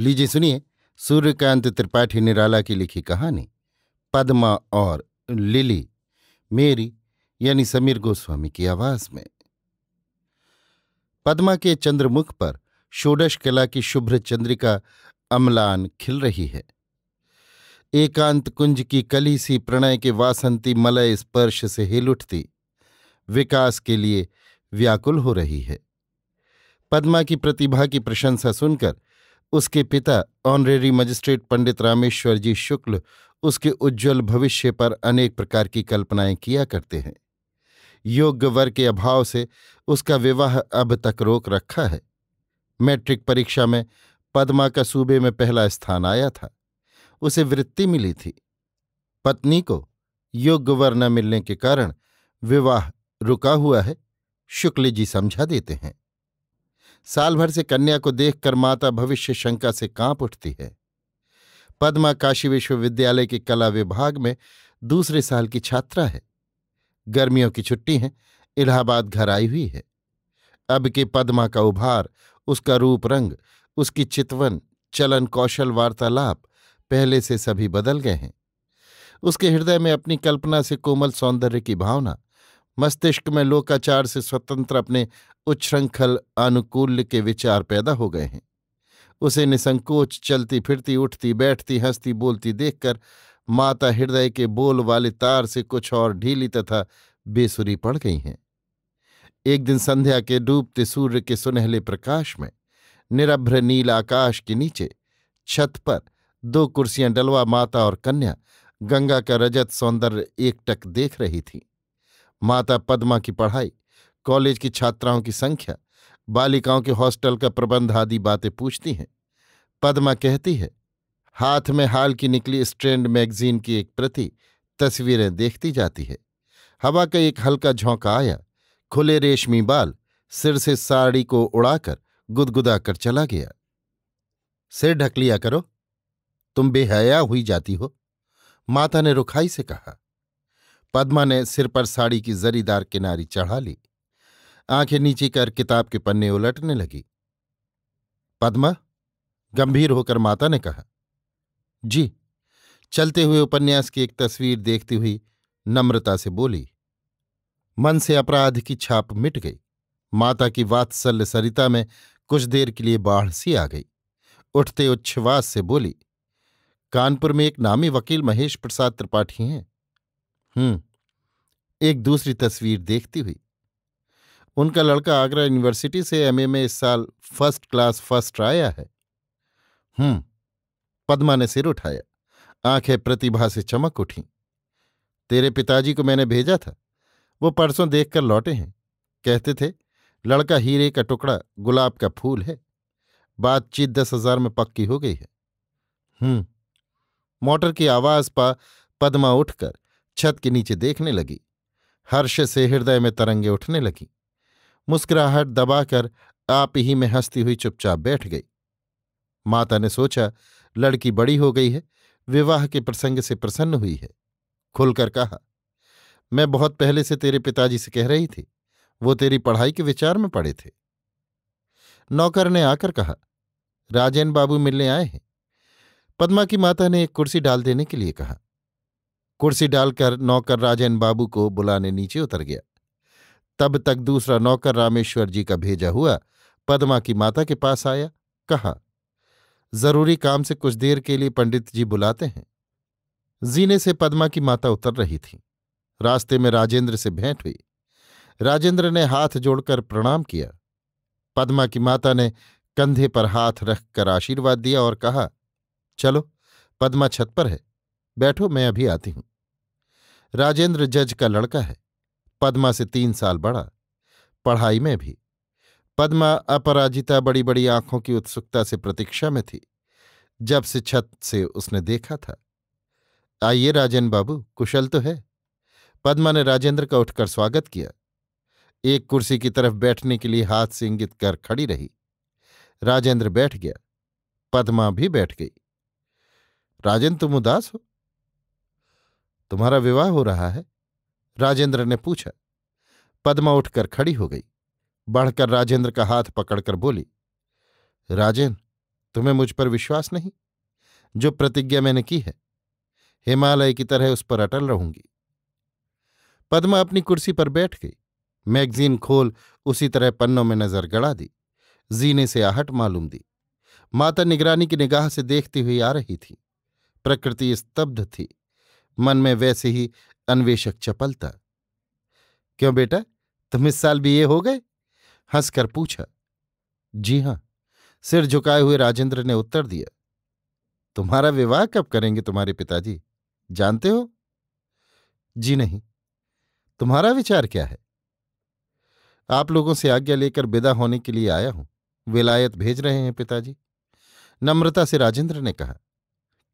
लीजिए सुनिए सूर्यकांत त्रिपाठी निराला की लिखी कहानी पद्मा और लिली मेरी यानी समीर गोस्वामी की आवाज में पद्मा के चंद्रमुख पर षोडश कला की शुभ्र चंद्रिका अम्लान खिल रही है एकांत कुंज की कली सी प्रणय के वासंती मलय स्पर्श से हिल उठती विकास के लिए व्याकुल हो रही है पद्मा की प्रतिभा की प्रशंसा सुनकर उसके पिता ऑनरेरी मजिस्ट्रेट पंडित रामेश्वर जी शुक्ल उसके उज्जवल भविष्य पर अनेक प्रकार की कल्पनाएं किया करते हैं योग्य वर के अभाव से उसका विवाह अब तक रोक रखा है मैट्रिक परीक्षा में पद्मा का सूबे में पहला स्थान आया था उसे वृत्ति मिली थी पत्नी को योग्य वर न मिलने के कारण विवाह रुका हुआ है शुक्ल जी समझा देते हैं साल भर से कन्या को देखकर माता भविष्य शंका से कांप उठती है पद्मा काशी विश्वविद्यालय के कला विभाग में दूसरे साल की छात्रा है गर्मियों की छुट्टी है इलाहाबाद घर आई हुई है अब के पद्मा का उभार उसका रूप रंग उसकी चितवन चलन कौशल वार्तालाप पहले से सभी बदल गए हैं उसके हृदय में अपनी कल्पना से कोमल सौंदर्य की भावना मस्तिष्क में लोकाचार से स्वतंत्र अपने उच्छृंखल आनुकूल्य के विचार पैदा हो गए हैं उसे निसंकोच चलती फिरती उठती बैठती हंसती बोलती देखकर माता हृदय के बोल वाले तार से कुछ और ढीली तथा बेसुरी पड़ गई हैं एक दिन संध्या के डूबते सूर्य के सुनहले प्रकाश में निरभ्र नील आकाश के नीचे छत पर दो कुर्सियां डलवा माता और कन्या गंगा का रजत सौंदर्य एकटक देख रही थीं माता पद्मा की पढ़ाई कॉलेज की छात्राओं की संख्या बालिकाओं के हॉस्टल का प्रबंध आदि बातें पूछती हैं पद्मा कहती है हाथ में हाल की निकली स्ट्रेंड मैगजीन की एक प्रति तस्वीरें देखती जाती है हवा का एक हल्का झोंका आया खुले रेशमी बाल सिर से साड़ी को उड़ाकर गुदगुदा कर चला गया सिर ढक लिया करो तुम बेहया हुई जाती हो माता ने रुखाई से कहा पद्मा ने सिर पर साड़ी की जरीदार किनारी चढ़ा ली आंखें नीचे कर किताब के पन्ने उलटने लगी पद्मा गंभीर होकर माता ने कहा जी चलते हुए उपन्यास की एक तस्वीर देखती हुई नम्रता से बोली मन से अपराध की छाप मिट गई माता की वात्सल्य सरिता में कुछ देर के लिए बाढ़ सी आ गई उठते उच्छ्वास से बोली कानपुर में एक नामी वकील महेश प्रसाद त्रिपाठी हैं हम्म एक दूसरी तस्वीर देखती हुई उनका लड़का आगरा यूनिवर्सिटी से एमए में इस साल फर्स्ट क्लास फर्स्ट आया है हम्म पद्मा ने सिर उठाया आंखें प्रतिभा से चमक उठी तेरे पिताजी को मैंने भेजा था वो परसों देखकर लौटे हैं कहते थे लड़का हीरे का टुकड़ा गुलाब का फूल है बातचीत दस हजार में पक्की हो गई है हम्म मोटर की आवाज पा पद्मा उठकर छत के नीचे देखने लगी हर्ष से हृदय में तरंगे उठने लगी मुस्कुराहट दबाकर आप ही में हंसती हुई चुपचाप बैठ गई माता ने सोचा लड़की बड़ी हो गई है विवाह के प्रसंग से प्रसन्न हुई है खुलकर कहा मैं बहुत पहले से तेरे पिताजी से कह रही थी वो तेरी पढ़ाई के विचार में पड़े थे नौकर ने आकर कहा राजेन बाबू मिलने आए हैं पद्मा की माता ने एक कुर्सी डाल देने के लिए कहा कुर्सी डालकर नौकर राजेन बाबू को बुलाने नीचे उतर गया तब तक दूसरा नौकर रामेश्वर जी का भेजा हुआ पद्मा की माता के पास आया कहा जरूरी काम से कुछ देर के लिए पंडित जी बुलाते हैं जीने से पद्मा की माता उतर रही थी रास्ते में राजेंद्र से भेंट हुई राजेंद्र ने हाथ जोड़कर प्रणाम किया पद्मा की माता ने कंधे पर हाथ रखकर आशीर्वाद दिया और कहा चलो पद्मा छत पर है बैठो मैं अभी आती हूं राजेंद्र जज का लड़का है पद्मा से तीन साल बड़ा पढ़ाई में भी पद्मा अपराजिता बड़ी बड़ी आंखों की उत्सुकता से प्रतीक्षा में थी जब से छत से उसने देखा था आइए राजेन बाबू कुशल तो है पद्मा ने राजेंद्र का उठकर स्वागत किया एक कुर्सी की तरफ बैठने के लिए हाथ से इंगित कर खड़ी रही राजेंद्र बैठ गया पद्मा भी बैठ गई राजेंद्र तुम उदास हो तुम्हारा विवाह हो रहा है राजेंद्र ने पूछा पद्मा उठकर खड़ी हो गई बढ़कर राजेंद्र का हाथ पकड़कर बोली राजेंद्र तुम्हें मुझ पर विश्वास नहीं जो प्रतिज्ञा मैंने की है हिमालय की तरह उस पर अटल रहूंगी पद्मा अपनी कुर्सी पर बैठ गई मैगजीन खोल उसी तरह पन्नों में नजर गड़ा दी जीने से आहट मालूम दी माता निगरानी की निगाह से देखती हुई आ रही थी प्रकृति स्तब्ध थी मन में वैसे ही अन्वेषक चपलता क्यों बेटा तुम इस साल भी ये हो गए हंसकर पूछा जी हां सिर झुकाए हुए राजेंद्र ने उत्तर दिया तुम्हारा विवाह कब करेंगे तुम्हारे पिताजी जानते हो जी नहीं तुम्हारा विचार क्या है आप लोगों से आज्ञा लेकर विदा होने के लिए आया हूं विलायत भेज रहे हैं पिताजी नम्रता से राजेंद्र ने कहा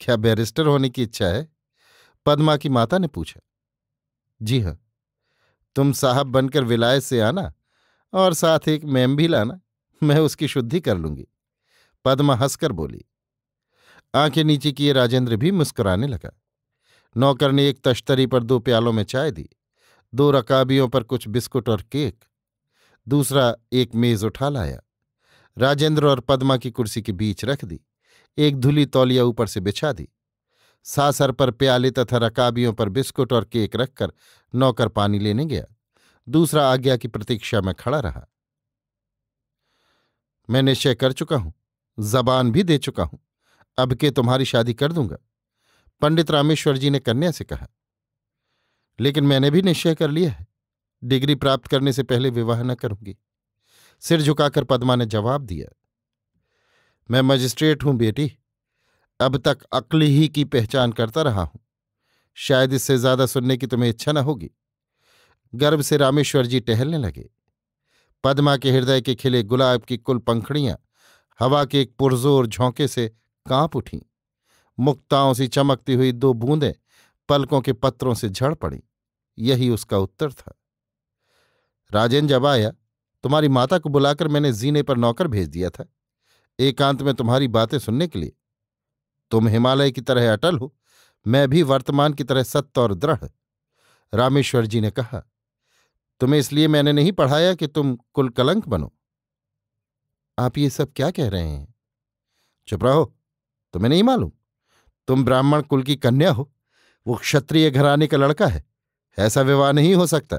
क्या बैरिस्टर होने की इच्छा है पद्मा की माता ने पूछा जी हाँ तुम साहब बनकर विलायत से आना और साथ एक मैम भी लाना मैं उसकी शुद्धि कर लूंगी पद्मा हंसकर बोली आंखें नीचे किए राजेंद्र भी मुस्कुराने लगा नौकर ने एक तश्तरी पर दो प्यालों में चाय दी दो रकाबियों पर कुछ बिस्कुट और केक दूसरा एक मेज उठा लाया राजेंद्र और पद्मा की कुर्सी के बीच रख दी एक धुली तौलिया ऊपर से बिछा दी सासर पर प्याले तथा रकाबियों पर बिस्कुट और केक रखकर नौकर पानी लेने गया दूसरा आज्ञा की प्रतीक्षा में खड़ा रहा मैं निश्चय कर चुका हूं जबान भी दे चुका हूं अब के तुम्हारी शादी कर दूंगा पंडित रामेश्वर जी ने कन्या से कहा लेकिन मैंने भी निश्चय कर लिया है डिग्री प्राप्त करने से पहले विवाह न करूंगी सिर झुकाकर पद्मा ने जवाब दिया मैं मजिस्ट्रेट हूं बेटी अब तक अक्ल ही की पहचान करता रहा हूं शायद इससे ज्यादा सुनने की तुम्हें इच्छा न होगी गर्व से रामेश्वर जी टहलने लगे पद्मा के हृदय के खिले गुलाब की कुल पंखड़ियां हवा के एक पुरजोर झोंके से कांप उठी मुक्ताओं सी चमकती हुई दो बूंदें पलकों के पत्रों से झड़ पड़ी यही उसका उत्तर था राजेन जब आया तुम्हारी माता को बुलाकर मैंने जीने पर नौकर भेज दिया था एकांत में तुम्हारी बातें सुनने के लिए तुम हिमालय की तरह अटल हो मैं भी वर्तमान की तरह सत्य और दृढ़ रामेश्वर जी ने कहा तुम्हें इसलिए मैंने नहीं पढ़ाया कि तुम कुल कलंक बनो आप ये सब क्या कह रहे हैं चुप रहो तुम्हें नहीं मालूम तुम ब्राह्मण कुल की कन्या हो वो क्षत्रिय घराने का लड़का है ऐसा विवाह नहीं हो सकता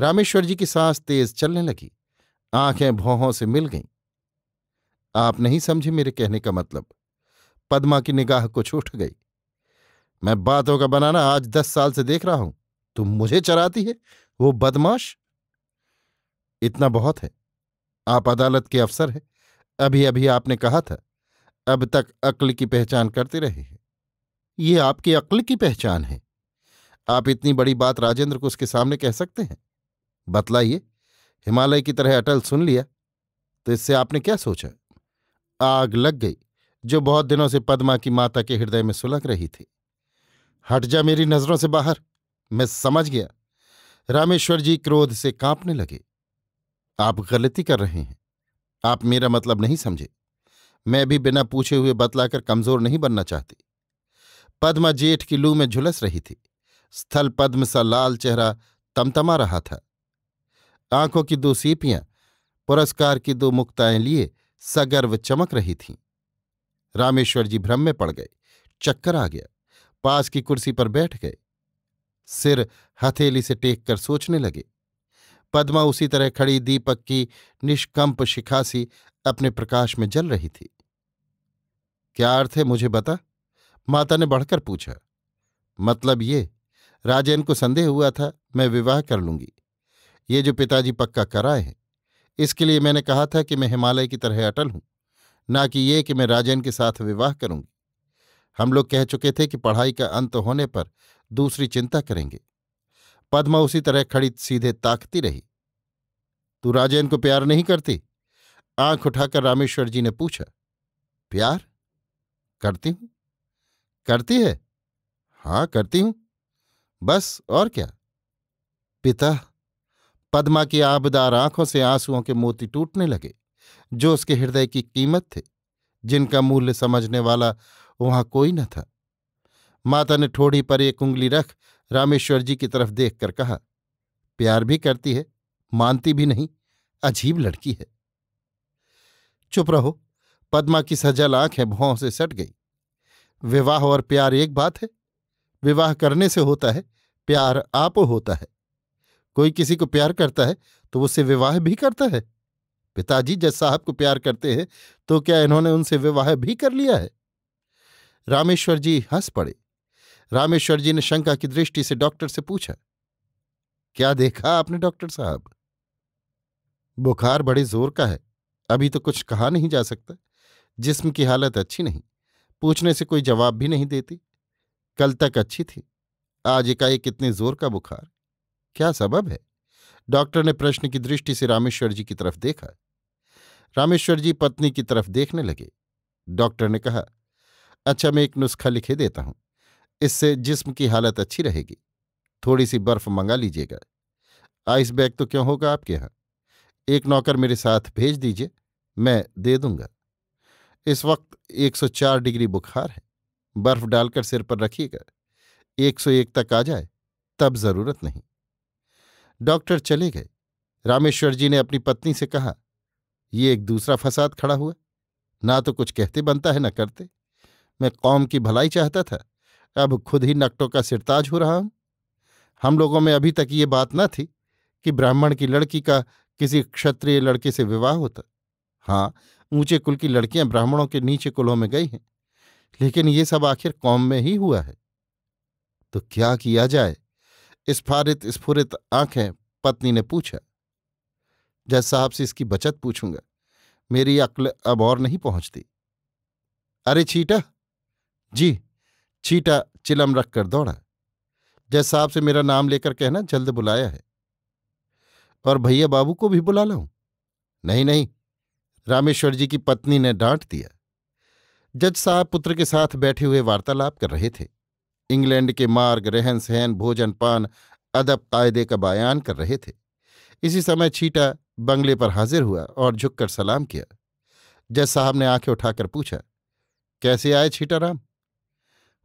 रामेश्वर जी की सांस तेज चलने लगी आंखें भौहों से मिल गईं आप नहीं समझे मेरे कहने का मतलब पद्मा की निगाह कुछ उठ गई मैं बातों का बनाना आज दस साल से देख रहा हूं तुम मुझे चराती है वो बदमाश इतना बहुत है आप अदालत के अफसर हैं अभी अभी आपने कहा था अब तक अक्ल की पहचान करते रहे हैं ये आपकी अक्ल की पहचान है आप इतनी बड़ी बात राजेंद्र को उसके सामने कह सकते हैं बतलाइए हिमालय की तरह अटल सुन लिया तो इससे आपने क्या सोचा आग लग गई जो बहुत दिनों से पद्मा की माता के हृदय में सुलग रही थी हट जा मेरी नजरों से बाहर मैं समझ गया रामेश्वर जी क्रोध से कांपने लगे आप गलती कर रहे हैं आप मेरा मतलब नहीं समझे मैं भी बिना पूछे हुए बतलाकर कमजोर नहीं बनना चाहती पद्मा जेठ की लू में झुलस रही थी स्थल पद्म सा लाल चेहरा तमतमा रहा था आंखों की दो सीपियां पुरस्कार की दो मुक्ताएं लिए सगर्व चमक रही थीं रामेश्वर जी भ्रम में पड़ गए चक्कर आ गया पास की कुर्सी पर बैठ गए सिर हथेली से टेक कर सोचने लगे पद्मा उसी तरह खड़ी दीपक की निष्कंप शिखासी अपने प्रकाश में जल रही थी क्या अर्थ है मुझे बता माता ने बढ़कर पूछा मतलब ये राजेन को संदेह हुआ था मैं विवाह कर लूंगी ये जो पिताजी पक्का कराए हैं इसके लिए मैंने कहा था कि मैं हिमालय की तरह अटल हूं ना कि ये कि मैं राजेन के साथ विवाह करूंगी हम लोग कह चुके थे कि पढ़ाई का अंत होने पर दूसरी चिंता करेंगे पद्मा उसी तरह खड़ी सीधे ताकती रही तू राजेन को प्यार नहीं करती आंख उठाकर रामेश्वर जी ने पूछा प्यार करती हूं करती है हां करती हूं बस और क्या पिता पद्मा की आबदार आंखों से आंसुओं के मोती टूटने लगे जो उसके हृदय की कीमत थे जिनका मूल्य समझने वाला वहां कोई न था माता ने ठोड़ी पर एक उंगली रख रामेश्वर जी की तरफ देखकर कहा प्यार भी करती है मानती भी नहीं अजीब लड़की है चुप रहो पद्मा की सजल आंखें भौं से सट गई विवाह और प्यार एक बात है विवाह करने से होता है प्यार आपो होता है कोई किसी को प्यार करता है तो उससे विवाह भी करता है पिताजी जज साहब को प्यार करते हैं तो क्या इन्होंने उनसे विवाह भी कर लिया है रामेश्वर जी हंस पड़े रामेश्वर जी ने शंका की दृष्टि से डॉक्टर से पूछा क्या देखा आपने डॉक्टर साहब बुखार बड़े जोर का है अभी तो कुछ कहा नहीं जा सकता जिस्म की हालत अच्छी नहीं पूछने से कोई जवाब भी नहीं देती कल तक अच्छी थी आज एकाएक कितने जोर का बुखार क्या सबब है डॉक्टर ने प्रश्न की दृष्टि से रामेश्वर जी की तरफ देखा रामेश्वर जी पत्नी की तरफ देखने लगे डॉक्टर ने कहा अच्छा मैं एक नुस्खा लिखे देता हूं इससे जिस्म की हालत अच्छी रहेगी थोड़ी सी बर्फ मंगा लीजिएगा आइस बैग तो क्यों होगा आपके यहाँ एक नौकर मेरे साथ भेज दीजिए मैं दे दूंगा इस वक्त 104 डिग्री बुखार है बर्फ डालकर सिर पर रखिएगा 101 तक आ जाए तब जरूरत नहीं डॉक्टर चले गए रामेश्वर जी ने अपनी पत्नी से कहा ये एक दूसरा फसाद खड़ा हुआ ना तो कुछ कहते बनता है ना करते मैं कौम की भलाई चाहता था अब खुद ही नकटों का सिरताज हो रहा हूं हम लोगों में अभी तक ये बात न थी कि ब्राह्मण की लड़की का किसी क्षत्रिय लड़के से विवाह होता हाँ ऊंचे कुल की लड़कियां ब्राह्मणों के नीचे कुलों में गई हैं लेकिन ये सब आखिर कौम में ही हुआ है तो क्या किया जाए स्फारित स्फुरित आंखें पत्नी ने पूछा जज साहब से इसकी बचत पूछूंगा मेरी अक्ल अब और नहीं पहुंचती अरे चीटा जी चीटा चिलम रख कर दौड़ा जज साहब से मेरा नाम लेकर कहना जल्द बुलाया है और भैया बाबू को भी बुला लाऊं नहीं नहीं रामेश्वर जी की पत्नी ने डांट दिया जज साहब पुत्र के साथ बैठे हुए वार्तालाप कर रहे थे इंग्लैंड के मार्ग रहन सहन भोजन पान अदब कायदे का बयान कर रहे थे इसी समय छीटा बंगले पर हाजिर हुआ और झुककर सलाम किया जज साहब ने आंखें उठाकर पूछा कैसे आए छीटाराम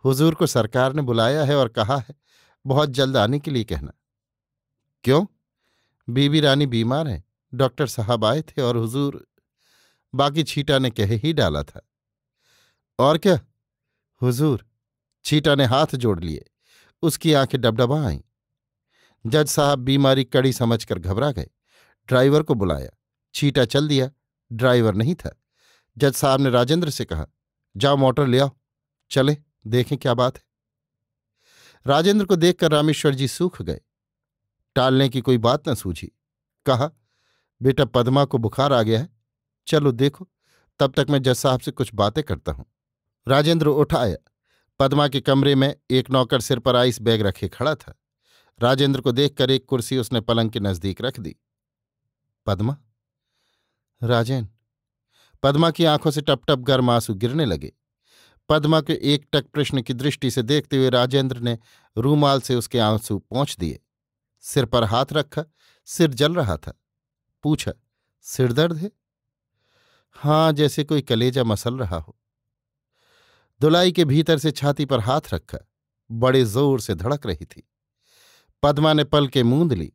हुजूर को सरकार ने बुलाया है और कहा है बहुत जल्द आने के लिए कहना क्यों बीबी रानी बीमार हैं डॉक्टर साहब आए थे और हुजूर बाकी छीटा ने कह ही डाला था और क्या हुजूर छीटा ने हाथ जोड़ लिए उसकी आंखें डबडबा आईं जज साहब बीमारी कड़ी समझकर घबरा गए ड्राइवर को बुलाया छीटा चल दिया ड्राइवर नहीं था जज साहब ने राजेंद्र से कहा जाओ मोटर ले आओ चले देखें क्या बात है राजेंद्र को देखकर रामेश्वर जी सूख गए टालने की कोई बात न सूझी कहा बेटा पद्मा को बुखार आ गया है चलो देखो तब तक मैं जज साहब से कुछ बातें करता हूं राजेंद्र उठाया पद्मा के कमरे में एक नौकर सिर पर आइस बैग रखे खड़ा था राजेंद्र को देखकर एक कुर्सी उसने पलंग के नजदीक रख दी पद्मा राजेन पद्मा की आंखों से टप टप गर्म आंसू गिरने लगे पद्मा के एकटक प्रश्न की दृष्टि से देखते हुए राजेंद्र ने रूमाल से उसके आंसू पहुंच दिए सिर पर हाथ रखा सिर जल रहा था पूछा सिर दर्द है हाँ जैसे कोई कलेजा मसल रहा हो दुलाई के भीतर से छाती पर हाथ रखा बड़े जोर से धड़क रही थी पद्मा ने पल के मूंद ली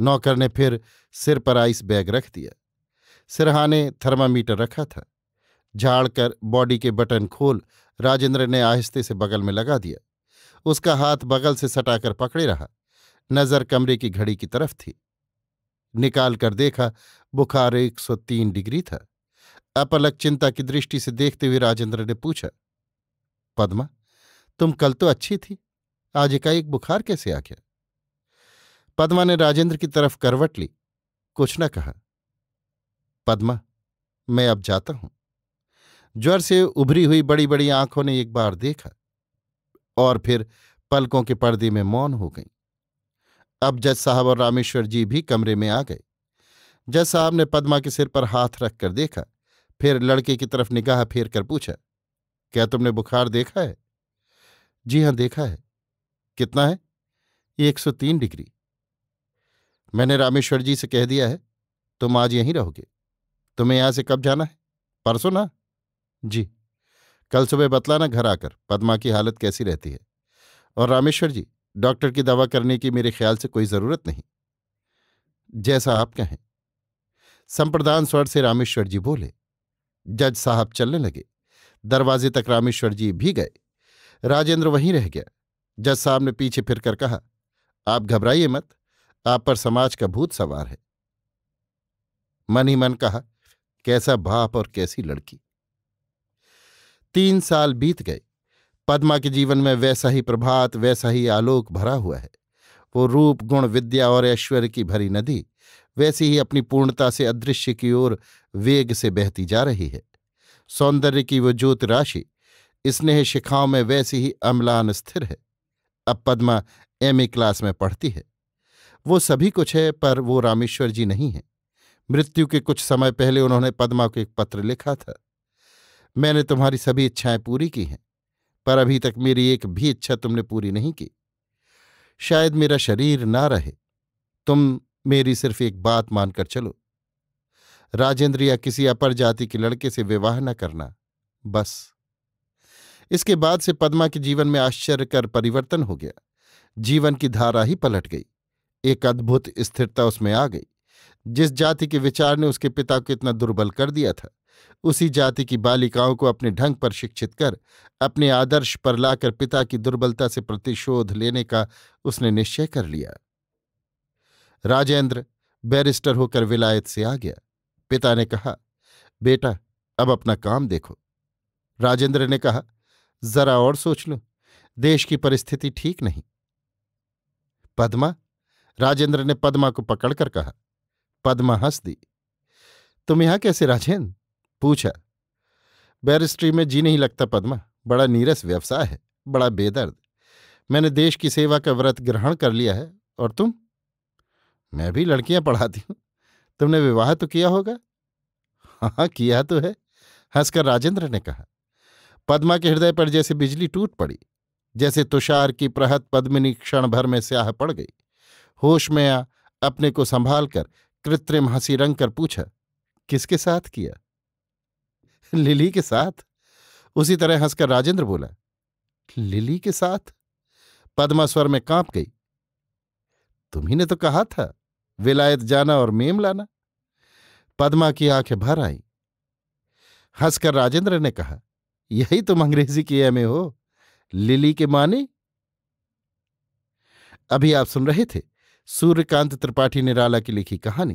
नौकर ने फिर सिर पर आइस बैग रख दिया सिरहाने थर्मामीटर रखा था झाड़कर बॉडी के बटन खोल राजेंद्र ने आहिस्ते से बगल में लगा दिया उसका हाथ बगल से सटाकर पकड़े रहा नजर कमरे की घड़ी की तरफ थी निकाल कर देखा बुखार 103 डिग्री था अपलक चिंता की दृष्टि से देखते हुए राजेंद्र ने पूछा पद्मा तुम कल तो अच्छी थी आज एक बुखार कैसे आ गया पद्मा ने राजेंद्र की तरफ करवट ली कुछ न कहा पद्मा मैं अब जाता हूं ज्वर से उभरी हुई बड़ी बड़ी आंखों ने एक बार देखा और फिर पलकों के पर्दे में मौन हो गई अब जज साहब और रामेश्वर जी भी कमरे में आ गए जज साहब ने पद्मा के सिर पर हाथ रखकर देखा फिर लड़के की तरफ निगाह फेर कर पूछा क्या तुमने बुखार देखा है जी हाँ देखा है कितना है एक सौ तीन डिग्री मैंने रामेश्वर जी से कह दिया है तुम आज यहीं रहोगे तुम्हें यहां से कब जाना है परसों ना जी कल सुबह बतलाना घर आकर पदमा की हालत कैसी रहती है और रामेश्वर जी डॉक्टर की दवा करने की मेरे ख्याल से कोई ज़रूरत नहीं जैसा आप कहें संप्रदान स्वर से रामेश्वर जी बोले जज साहब चलने लगे दरवाजे तक रामेश्वर जी भी गए राजेंद्र वहीं रह गया जज साहब ने पीछे फिरकर कहा आप घबराइए मत आप पर समाज का भूत सवार है मन ही मन कहा कैसा बाप और कैसी लड़की तीन साल बीत गए पद्मा के जीवन में वैसा ही प्रभात वैसा ही आलोक भरा हुआ है वो रूप गुण विद्या और ऐश्वर्य की भरी नदी वैसी ही अपनी पूर्णता से अदृश्य की ओर वेग से बहती जा रही है सौंदर्य की वो ज्योत राशि स्नेह शिखाओं में वैसी ही अम्लान स्थिर है अब पद्मा ए क्लास में पढ़ती है वो सभी कुछ है पर वो रामेश्वर जी नहीं है मृत्यु के कुछ समय पहले उन्होंने पद्मा को एक पत्र लिखा था मैंने तुम्हारी सभी इच्छाएं पूरी की हैं पर अभी तक मेरी एक भी इच्छा तुमने पूरी नहीं की शायद मेरा शरीर ना रहे तुम मेरी सिर्फ एक बात मानकर चलो राजेंद्र या किसी अपर जाति के लड़के से विवाह न करना बस इसके बाद से पद्मा के जीवन में आश्चर्य कर परिवर्तन हो गया जीवन की धारा ही पलट गई एक अद्भुत स्थिरता उसमें आ गई जिस जाति के विचार ने उसके पिता को इतना दुर्बल कर दिया था उसी जाति की बालिकाओं को अपने ढंग पर शिक्षित कर अपने आदर्श पर लाकर पिता की दुर्बलता से प्रतिशोध लेने का उसने निश्चय कर लिया राजेंद्र बैरिस्टर होकर विलायत से आ गया पिता ने कहा बेटा अब अपना काम देखो राजेंद्र ने कहा जरा और सोच लो देश की परिस्थिति ठीक नहीं पद्मा राजेंद्र ने पद्मा को पकड़कर कहा पद्मा हंस दी तुम यहां कैसे राजेंद्र पूछा बैरिस्ट्री में जी नहीं लगता पद्मा बड़ा नीरस व्यवसाय है बड़ा बेदर्द मैंने देश की सेवा का व्रत ग्रहण कर लिया है और तुम मैं भी लड़कियां पढ़ाती हूं तुमने विवाह तो किया होगा हाँ किया तो है हंसकर राजेंद्र ने कहा पद्मा के हृदय पर जैसे बिजली टूट पड़ी जैसे तुषार की प्रहत पद्मिनी क्षण भर में स्याह पड़ गई होश में आ अपने को संभाल कर कृत्रिम हंसी रंग कर पूछा किसके साथ किया लिली के साथ उसी तरह हंसकर राजेंद्र बोला लिली के साथ पद्मा स्वर में कांप गई तुम्ही तो कहा था विलायत जाना और मेम लाना पद्मा की आंखें भर आई हंसकर राजेंद्र ने कहा यही तुम अंग्रेजी की एम हो लिली के माने अभी आप सुन रहे थे सूर्यकांत त्रिपाठी निराला की लिखी कहानी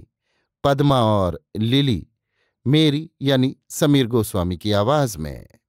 पद्मा और लिली मेरी यानी समीर गोस्वामी की आवाज में